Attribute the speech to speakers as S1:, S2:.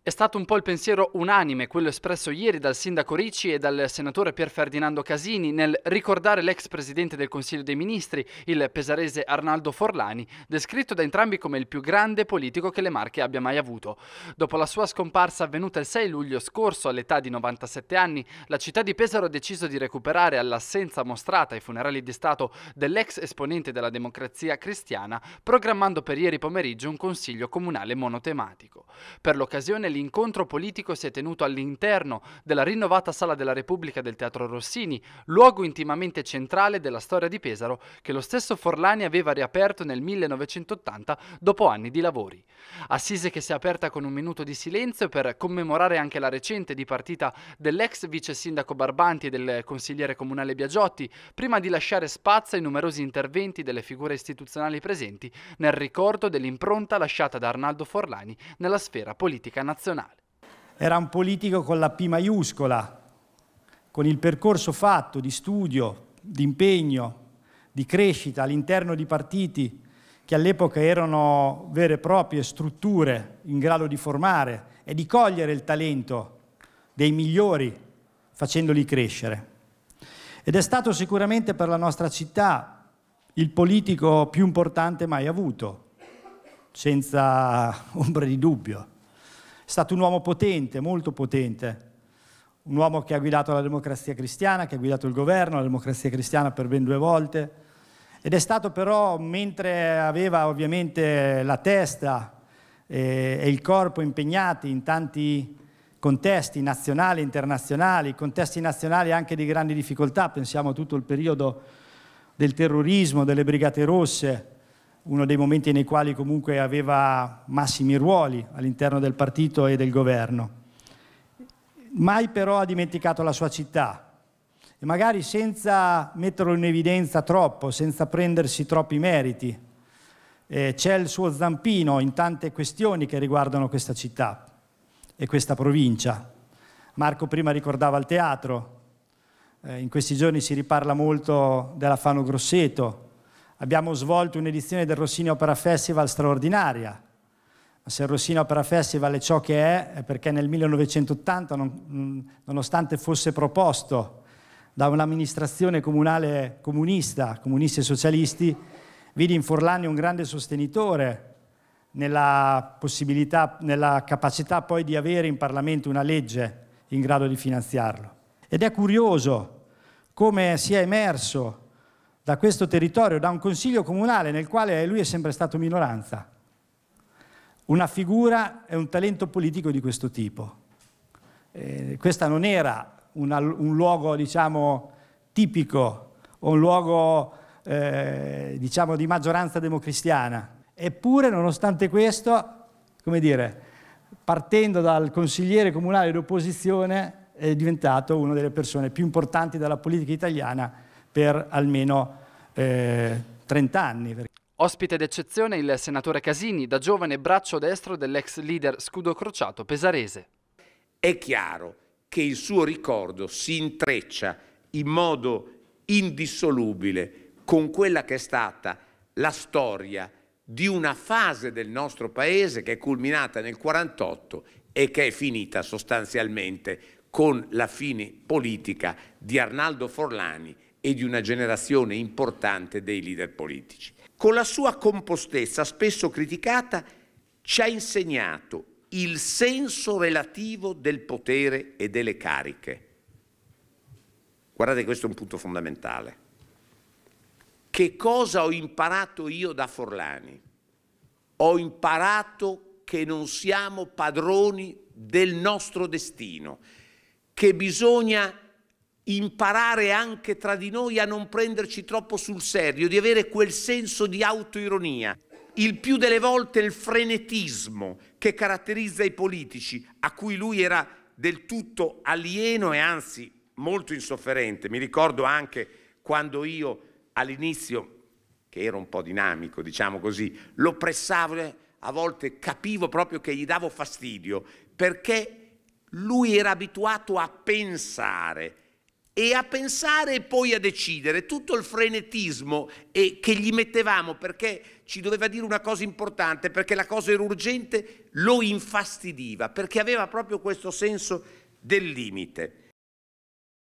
S1: È stato un po' il pensiero unanime quello espresso ieri dal sindaco Ricci e dal senatore Pier Ferdinando Casini nel ricordare l'ex presidente del Consiglio dei Ministri, il pesarese Arnaldo Forlani, descritto da entrambi come il più grande politico che le Marche abbia mai avuto. Dopo la sua scomparsa avvenuta il 6 luglio scorso all'età di 97 anni, la città di Pesaro ha deciso di recuperare all'assenza mostrata ai funerali di Stato dell'ex esponente della democrazia cristiana, programmando per ieri pomeriggio un consiglio comunale monotematico. Per l'occasione l'incontro politico si è tenuto all'interno della rinnovata Sala della Repubblica del Teatro Rossini, luogo intimamente centrale della storia di Pesaro che lo stesso Forlani aveva riaperto nel 1980 dopo anni di lavori. Assise che si è aperta con un minuto di silenzio per commemorare anche la recente dipartita dell'ex vice sindaco Barbanti e del consigliere comunale Biagiotti, prima di lasciare spazio ai numerosi interventi delle figure istituzionali presenti nel ricordo dell'impronta lasciata da Arnaldo Forlani nella sfera politica nazionale nazionale.
S2: Era un politico con la P maiuscola, con il percorso fatto di studio, di impegno, di crescita all'interno di partiti che all'epoca erano vere e proprie strutture in grado di formare e di cogliere il talento dei migliori facendoli crescere. Ed è stato sicuramente per la nostra città il politico più importante mai avuto, senza ombra di dubbio. È stato un uomo potente, molto potente, un uomo che ha guidato la democrazia cristiana, che ha guidato il governo, la democrazia cristiana per ben due volte, ed è stato però, mentre aveva ovviamente la testa eh, e, il corpo impegnati in tanti contesti nazionali e internazionali, contesti nazionali anche di grandi difficoltà, pensiamo a tutto il periodo del terrorismo, delle brigate rosse, uno dei momenti nei quali comunque aveva massimi ruoli all'interno del partito e del governo. Mai però ha dimenticato la sua città e magari senza metterlo in evidenza troppo, senza prendersi troppi meriti. Eh, c'è il suo zampino in tante questioni che riguardano questa città e questa provincia. Marco prima ricordava il teatro, eh, in questi giorni si riparla molto della Fano Grosseto, abbiamo svolto un'edizione del Rossini Opera Festival straordinaria. se il Rossini Opera Festival è ciò che è, è perché nel 1980, non, mm, nonostante fosse proposto da un'amministrazione comunale comunista, comunisti e socialisti, vidi in Forlani un grande sostenitore nella possibilità, nella capacità poi di avere in Parlamento una legge in grado di finanziarlo. Ed è curioso come sia emerso da questo territorio, da un consiglio comunale nel quale lui è sempre stato minoranza. Una figura e un talento politico di questo tipo. Eh, questa non era una, un luogo, diciamo, tipico o un luogo, eh, diciamo, di maggioranza democristiana. Eppure, nonostante questo, come dire, partendo dal consigliere comunale d'opposizione, è diventato una delle persone più importanti della politica italiana per almeno eh, 30 anni.
S1: Ospite d'eccezione il senatore Casini, da giovane braccio destro dell'ex leader
S3: scudo crociato pesarese. È chiaro che il suo ricordo si intreccia in modo indissolubile con quella che è stata la storia di una fase del nostro paese che è culminata nel 48 e che è finita sostanzialmente con la fine politica di Arnaldo Forlani e di una generazione importante dei leader politici. Con la sua compostezza, spesso criticata, ci ha insegnato il senso relativo del potere e delle cariche. Guardate, questo è un punto fondamentale. Che cosa ho imparato io da Forlani? Ho imparato che non siamo padroni del nostro destino, che bisogna imparare anche tra di noi a non prenderci troppo sul serio, di avere quel senso di autoironia. Il più delle volte il frenetismo che caratterizza i politici, a cui lui era del tutto alieno e anzi molto insofferente. Mi ricordo anche quando io all'inizio, che ero un po' dinamico, diciamo così, lo pressavo, a volte capivo proprio che gli davo fastidio, perché lui era abituato a pensare, e a pensare e poi a decidere, tutto il frenetismo eh, che gli mettevamo perché ci doveva dire una cosa importante, perché la cosa era urgente, lo infastidiva, perché aveva proprio questo senso del limite.